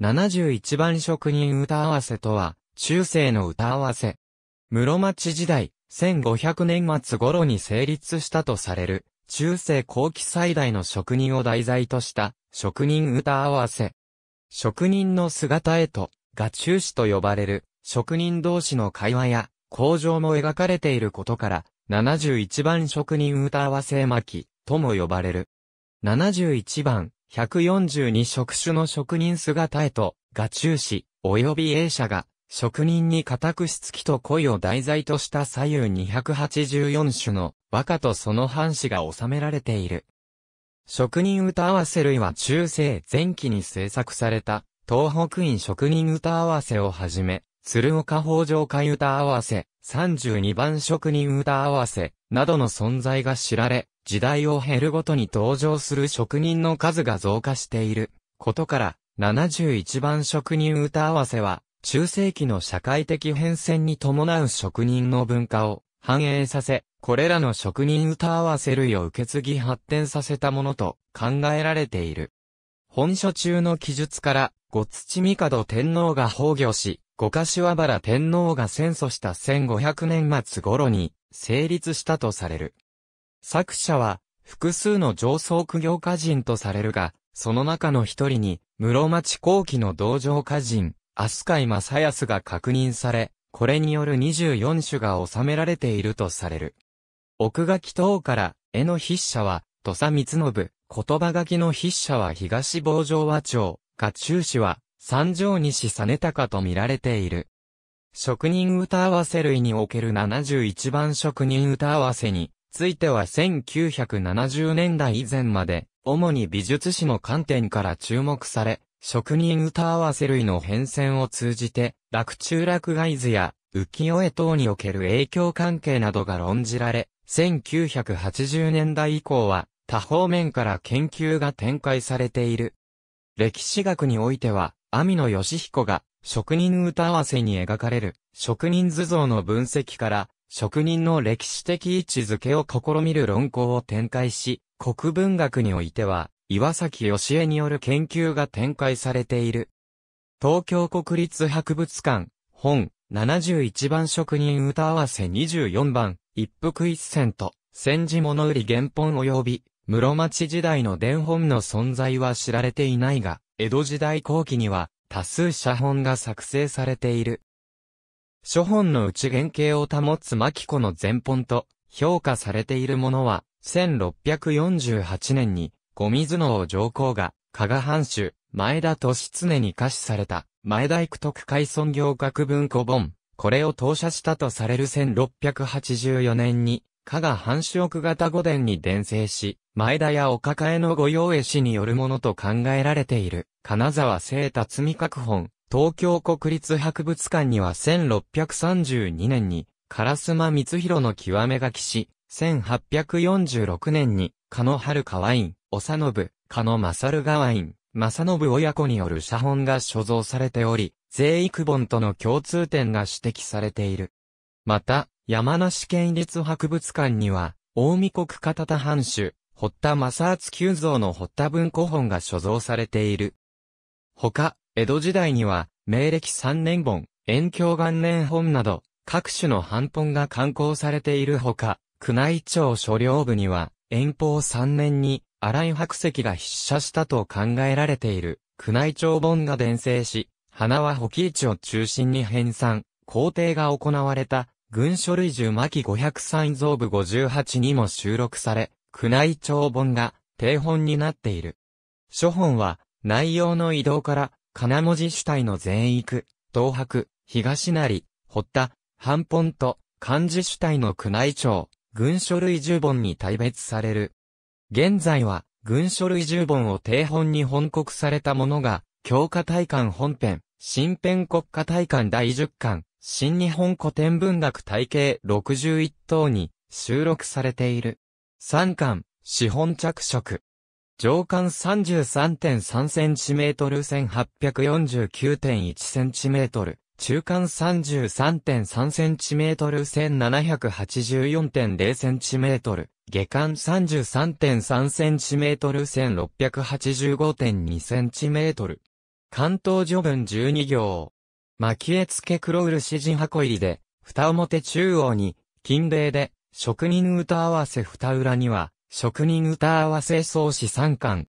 71番職人歌合わせとは、中世の歌合わせ。室町時代、1500年末頃に成立したとされる、中世後期最大の職人を題材とした、職人歌合わせ。職人の姿へと、が中止と呼ばれる、職人同士の会話や、工場も描かれていることから、71番職人歌合わせ巻き、とも呼ばれる。71番、142職種の職人姿へと、画中詩、及び A 社が、職人に固くしつきと恋を題材とした左右284種の和歌とその半紙が収められている。職人歌合わせ類は中世前期に制作された東北院職人歌合わせをはじめ、鶴岡北条会歌合わせ、32番職人歌合わせ、などの存在が知られ、時代を経るごとに登場する職人の数が増加していることから、71番職人歌合わせは、中世紀の社会的変遷に伴う職人の文化を反映させ、これらの職人歌合わせ類を受け継ぎ発展させたものと考えられている。本書中の記述から、五土三角天皇が崩御し、五柏原天皇が戦争した1500年末頃に、成立したとされる。作者は、複数の上層苦行家人とされるが、その中の一人に、室町後期の道場家人、飛鳥井正康が確認され、これによる24種が収められているとされる。奥書き等から、絵の筆者は、土佐光信、言葉書きの筆者は東坊城和町、家中氏は、三条西実高と見られている。職人歌合わせ類における71番職人歌合わせについては1970年代以前まで、主に美術史の観点から注目され、職人歌合わせ類の変遷を通じて、落中落外図や浮世絵等における影響関係などが論じられ、1980年代以降は多方面から研究が展開されている。歴史学においては、網野義彦が職人歌合わせに描かれる職人図像の分析から職人の歴史的位置づけを試みる論考を展開し、国文学においては岩崎義恵による研究が展開されている。東京国立博物館、本、71番職人歌合わせ24番、一服一銭と、戦時物売り原本及び、室町時代の伝本の存在は知られていないが、江戸時代後期には、多数写本が作成されている。諸本の内原型を保つ牧子の前本と評価されているものは、1648年に、五水の王上皇が、加賀藩主、前田利常に下賜された、前田育徳海村業学文庫本、これを投射したとされる1684年に、加賀藩主屋型御殿に伝生し、前田やお抱えの御用絵師によるものと考えられている、金沢聖達巳閣本、東京国立博物館には1632年に、烏間光弘の極め書きし、1846年に、加野春川院、おさのぶ、加野勝川院、正信親子による写本が所蔵されており、税育本との共通点が指摘されている。また、山梨県立博物館には、大見国片田藩主、堀田正厚久蔵の堀田文庫本が所蔵されている。他、江戸時代には、明暦三年本、延教元年本など、各種の版本が刊行されているほか、宮内庁所領部には、延宝三年に、荒井白石が筆写したと考えられている、宮内庁本が伝生し、花は保木市を中心に編纂、皇帝が行われた、軍書類十巻503増部58にも収録され、宮内庁本が定本になっている。書本は、内容の移動から、金文字主体の全域、東博、東成、堀田、半本と、漢字主体の宮内庁、軍書類十本に大別される。現在は、軍書類十本を定本に本国されたものが、教科大観本編、新編国家大観第10巻、新日本古典文学体系61等に収録されている。3巻、資本着色。上巻 33.3cm1849.1cm、中間 33.3cm1784.0cm、下巻 33.3cm1685.2cm。関東序文12行。巻絵付け黒漆地箱入りで、蓋表中央に、金礼で、職人歌合わせ蓋裏には、職人歌合わせ創始三巻。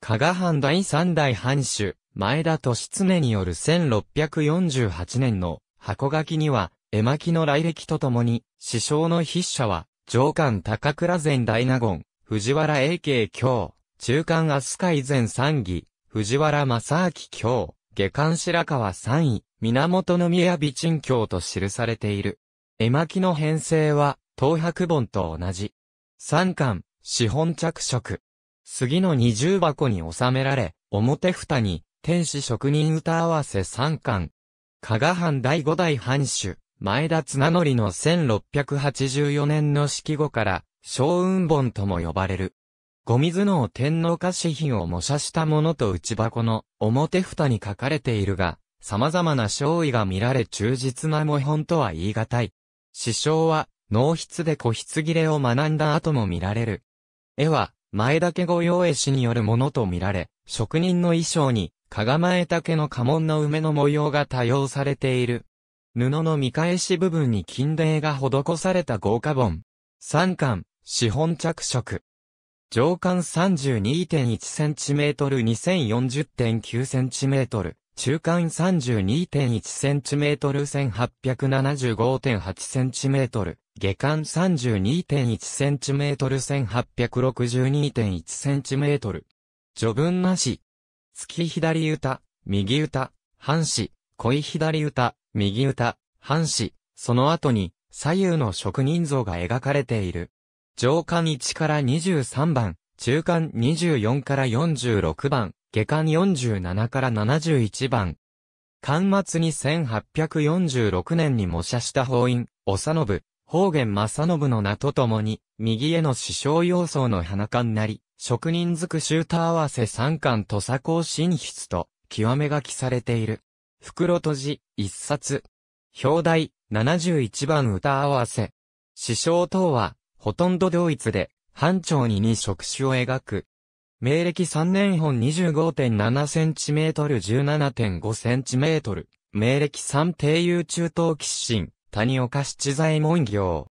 加賀藩第三代藩主、前田利常による1648年の箱書きには、絵巻の来歴とともに、師匠の筆者は、上官高倉前大納言、藤原英慶京、中官飛鳥海前三義、藤原正明京、下官白川三位、源宮美鎮教と記されている。絵巻の編成は、東博本と同じ。三巻、資本着色。杉の二重箱に収められ、表蓋に、天使職人歌合わせ三巻。加賀藩第五代藩主、前田綱則の1684年の式後から、小雲本とも呼ばれる。ゴミ頭の天皇家子品を模写したものと内箱の表蓋に書かれているが、様々な勝意が見られ忠実な模本とは言い難い。師匠は、脳筆で個筆切れを学んだ後も見られる。絵は、前竹御用絵師によるものと見られ、職人の衣装に、かがまえ竹の家紋の梅の模様が多用されている。布の見返し部分に金泥が施された豪華本。三巻、資本着色。上巻 32.1cm2040.9cm。中間 32.1cm1875.8cm、下間 32.1cm1862.1cm。序文なし。月左歌、右歌、半紙、恋左歌、右歌、半紙、その後に左右の職人像が描かれている。上巻1から23番、中間24から46番、下巻47から71番。巻末に1846年に模写した法院、おさのぶ、方言正信の名とともに、右への師匠要素の花冠なり、職人づくシューター合わせ三巻土佐港進出と、極め書きされている。袋閉じ、一冊。表題、71番歌合わせ。師匠等は、ほとんど同一で、班長に二職種を描く。明暦3年本 25.7cm17.5cm。明暦3定雄中東吉進、谷岡七左衛門行。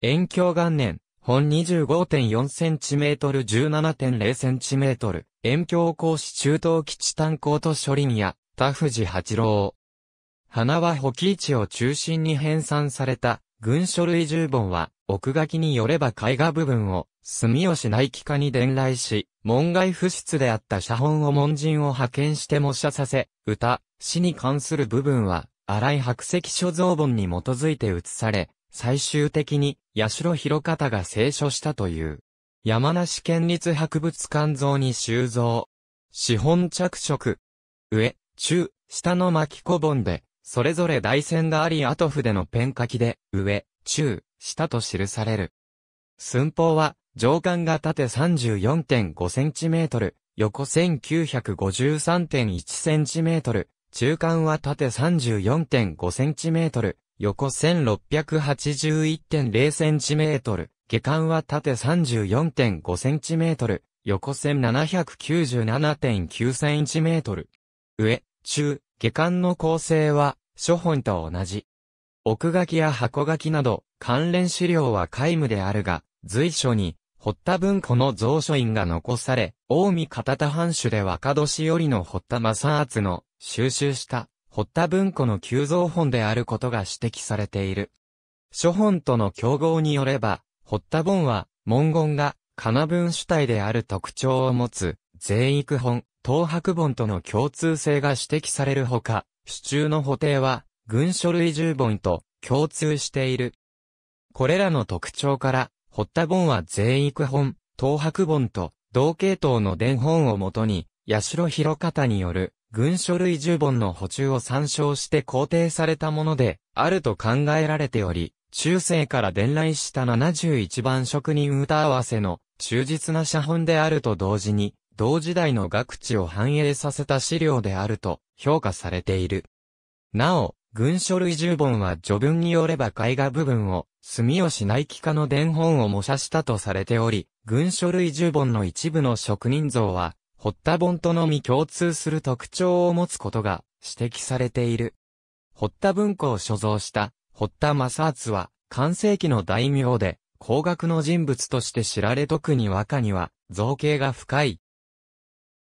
遠教元年、本 25.4cm17.0cm。遠教講師中東吉炭鉱と書林や、田藤八郎。花は補給地を中心に編纂された、軍書類十本は、奥書きによれば絵画部分を、住吉内規化に伝来し、門外不出であった写本を門人を派遣して模写させ、歌、詩に関する部分は、荒井白石所蔵本に基づいて移され、最終的に、八代広方が聖書したという。山梨県立博物館像に収蔵。資本着色。上、中、下の巻小本で、それぞれ大線があり後筆のペン書きで、上、中、下と記される。寸法は、上巻が縦 34.5cm、横 1953.1cm、中巻は縦 34.5cm、横 1681.0cm、下巻は縦 34.5cm、横 1797.9cm。上、中、下巻の構成は、書本と同じ。奥書きや箱書きなど、関連資料は皆無であるが、随所に、堀田文庫の蔵書院が残され、近江片田藩主で若年寄りの堀田正厚の収集した堀田文庫の急蔵本であることが指摘されている。諸本との競合によれば、堀田本は文言が金文主体である特徴を持つ、全育本、東博本との共通性が指摘されるほか、主中の補定は、軍書類十本と共通している。これらの特徴から、堀田本は全育本、東白本と、同系統の伝本をもとに、八代広方による、軍書類十本の補充を参照して肯定されたもので、あると考えられており、中世から伝来した71番職人歌合わせの忠実な写本であると同時に、同時代の学知を反映させた資料であると評価されている。なお、軍書類十本は序文によれば絵画部分を、住吉内気家の伝本を模写したとされており、軍書類十本の一部の職人像は、堀田本とのみ共通する特徴を持つことが指摘されている。堀田文庫を所蔵した堀田正厚は、完成期の大名で、高額の人物として知られ特に和歌には造形が深い。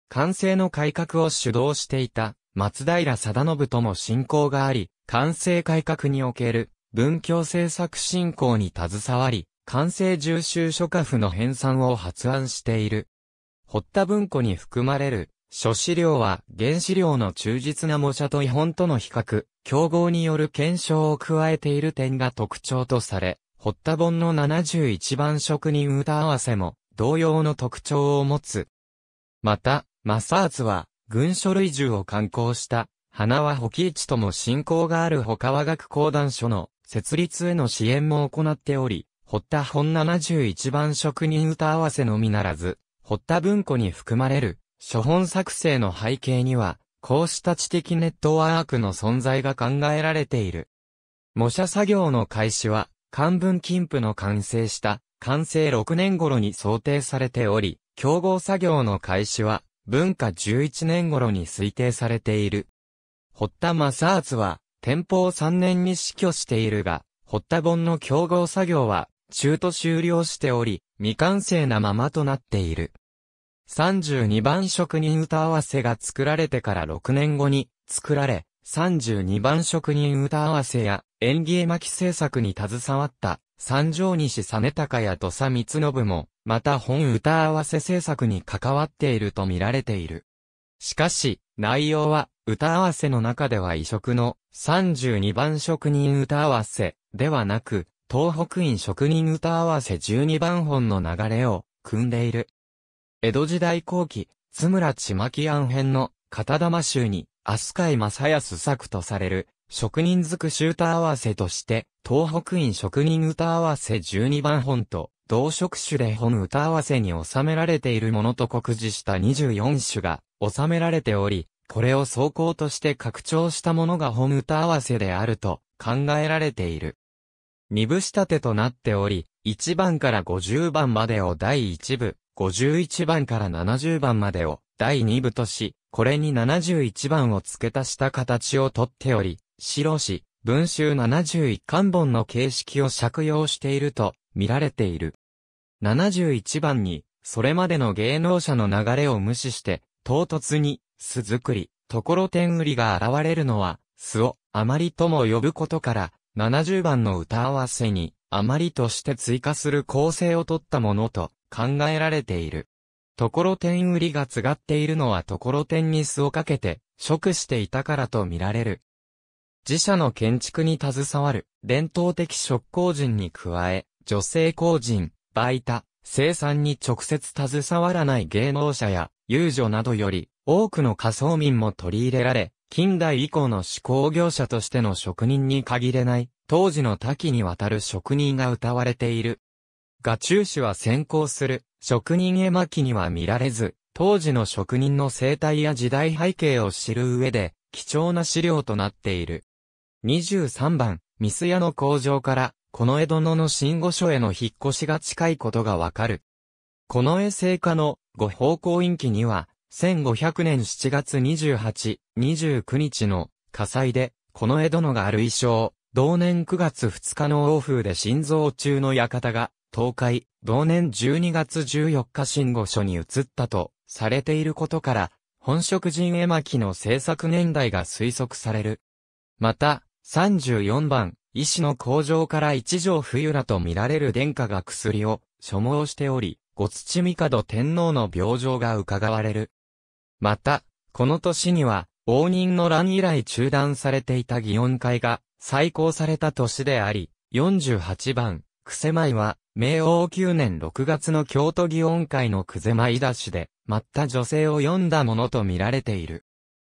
完成の改革を主導していた松平定信とも親交があり、完成改革における文教政策振興に携わり、完成重修書家譜の編纂を発案している。堀田文庫に含まれる諸資料は原資料の忠実な模写と違本との比較、競合による検証を加えている点が特徴とされ、堀田本の71番職人歌合わせも同様の特徴を持つ。また、マサーツは、軍書類銃を刊行した花は保木市とも信仰がある他和学講談所の設立への支援も行っており、堀田本71番職人歌合わせのみならず、堀田文庫に含まれる書本作成の背景には、こうした知的ネットワークの存在が考えられている。模写作業の開始は、漢文金譜の完成した、完成6年頃に想定されており、競合作業の開始は、文化11年頃に推定されている。堀田正厚は、天保3年に死去しているが、堀田本の競合作業は、中途終了しており、未完成なままとなっている。32番職人歌合わせが作られてから6年後に作られ、32番職人歌合わせや演絵巻制作に携わった三条西実高や土佐光信も、また本歌合わせ制作に関わっていると見られている。しかし、内容は歌合わせの中では異色の32番職人歌合わせではなく、東北院職人歌合わせ12番本の流れを組んでいる。江戸時代後期、津村ちまき案編の片玉集に、飛鳥井正康作とされる、職人づくし歌合わせとして、東北院職人歌合わせ12番本と、同職種で本歌合わせに収められているものと告示した24種が収められており、これを走行として拡張したものが本歌合わせであると考えられている。二部仕立てとなっており、1番から50番までを第1部、51番から70番までを第2部とし、これに71番を付け足した形をとっており、白紙、文集71巻本の形式を借用していると見られている。71番に、それまでの芸能者の流れを無視して、唐突に、巣作り、ところてん売りが現れるのは、巣を、あまりとも呼ぶことから、70番の歌合わせに、あまりとして追加する構成をとったものと考えられている。ところてん売りがつがっているのはところてんに巣をかけて、食していたからと見られる。自社の建築に携わる伝統的職工人に加え、女性工人、バイタ、生産に直接携わらない芸能者や遊女などより多くの仮想民も取り入れられ、近代以降の思考業者としての職人に限れない、当時の多岐にわたる職人が歌われている。画中詩は先行する、職人絵巻には見られず、当時の職人の生態や時代背景を知る上で、貴重な資料となっている。23番、ミス屋の工場から、この江戸野の新御所への引っ越しが近いことがわかる。この江聖火の御奉公院記には、1500年7月28、29日の火災で、この江戸野がある衣装、同年9月2日の欧風で心臓中の館が、倒壊、同年12月14日新御所に移ったと、されていることから、本職人絵巻の制作年代が推測される。また、34番、医師の工場から一条冬らと見られる殿下が薬を所望しており、ご土帝天皇の病状が伺われる。また、この年には、応仁の乱以来中断されていた祇園会が再興された年であり、48番、くせ舞は、明王9年6月の京都祇園会のくぜ舞イ出しで、まった女性を読んだものと見られている。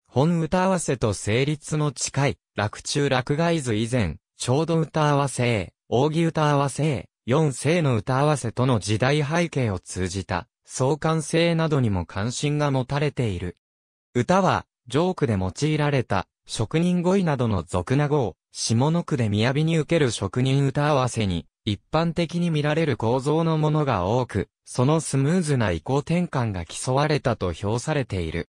本歌合わせと成立の近い、落中落外図以前、ちょうど歌合わせ、扇歌合わせ、四世の歌合わせとの時代背景を通じた相関性などにも関心が持たれている。歌は、ジョークで用いられた、職人語彙などの俗な語を、下の句で雅に受ける職人歌合わせに、一般的に見られる構造のものが多く、そのスムーズな移行転換が競われたと評されている。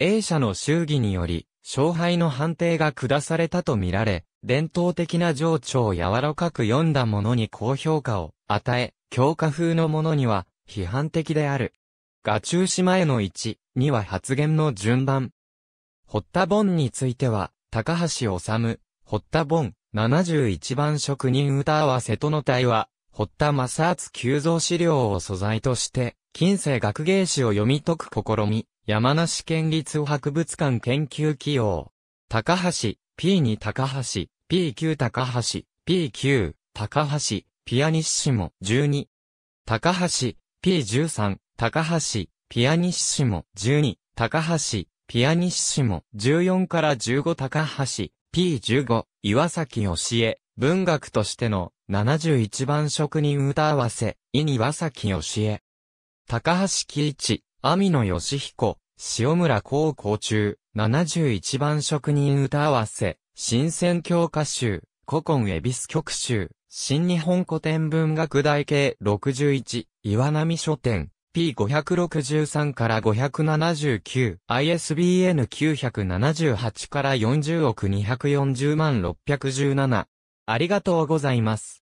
A 社の祝儀により、勝敗の判定が下されたと見られ、伝統的な情緒を柔らかく読んだものに高評価を与え、強化風のものには批判的である。画中止前の1、2は発言の順番。堀田本については、高橋治、堀田本、71番職人歌合わせとの対話、堀田正厚急増資料を素材として、近世学芸史を読み解く試み、山梨県立博物館研究起用。高橋、P に高橋、PQ 高橋、PQ、高橋、ピアニッシモ、12。高橋、P13、高橋、ピアニッシモ、12。高橋、ピアニッシモ、14から15高橋、P15、岩崎教え、文学としての、71番職人歌合わせ、井庭岩崎教え。高橋喜一、網野義彦、塩村高校中。71番職人歌合わせ、新鮮教科集、古今恵比寿曲集、新日本古典文学大系61、岩波書店、P563 から579、ISBN978 から40億240万617。ありがとうございます。